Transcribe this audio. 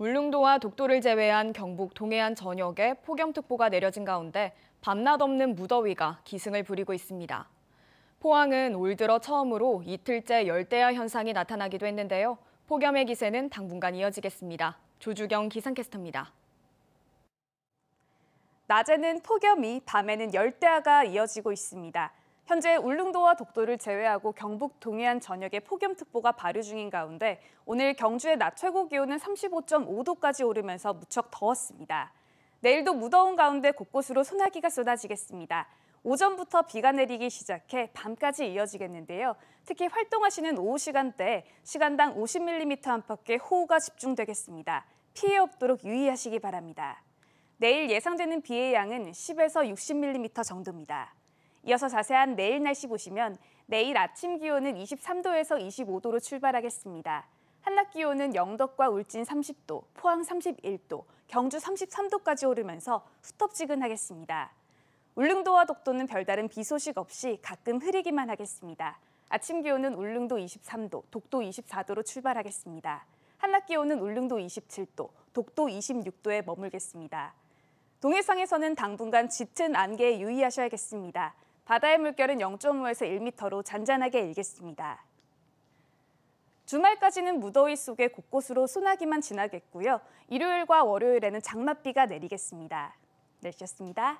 울릉도와 독도를 제외한 경북 동해안 전역에 폭염특보가 내려진 가운데 밤낮 없는 무더위가 기승을 부리고 있습니다. 포항은 올 들어 처음으로 이틀째 열대야 현상이 나타나기도 했는데요. 폭염의 기세는 당분간 이어지겠습니다. 조주경 기상캐스터입니다. 낮에는 폭염이, 밤에는 열대야가 이어지고 있습니다. 현재 울릉도와 독도를 제외하고 경북 동해안 전역에 폭염특보가 발효 중인 가운데 오늘 경주의 낮 최고 기온은 35.5도까지 오르면서 무척 더웠습니다. 내일도 무더운 가운데 곳곳으로 소나기가 쏟아지겠습니다. 오전부터 비가 내리기 시작해 밤까지 이어지겠는데요. 특히 활동하시는 오후 시간대 시간당 50mm 안팎의 호우가 집중되겠습니다. 피해 없도록 유의하시기 바랍니다. 내일 예상되는 비의 양은 10에서 60mm 정도입니다. 이어서 자세한 내일 날씨 보시면 내일 아침 기온은 23도에서 25도로 출발하겠습니다. 한낮 기온은 영덕과 울진 30도, 포항 31도, 경주 33도까지 오르면서 후텁지근하겠습니다. 울릉도와 독도는 별다른 비 소식 없이 가끔 흐리기만 하겠습니다. 아침 기온은 울릉도 23도, 독도 24도로 출발하겠습니다. 한낮 기온은 울릉도 27도, 독도 26도에 머물겠습니다. 동해상에서는 당분간 짙은 안개에 유의하셔야겠습니다. 바다의 물결은 0.5에서 1m로 잔잔하게 일겠습니다. 주말까지는 무더위 속에 곳곳으로 소나기만 지나겠고요. 일요일과 월요일에는 장맛비가 내리겠습니다. 내셨습니다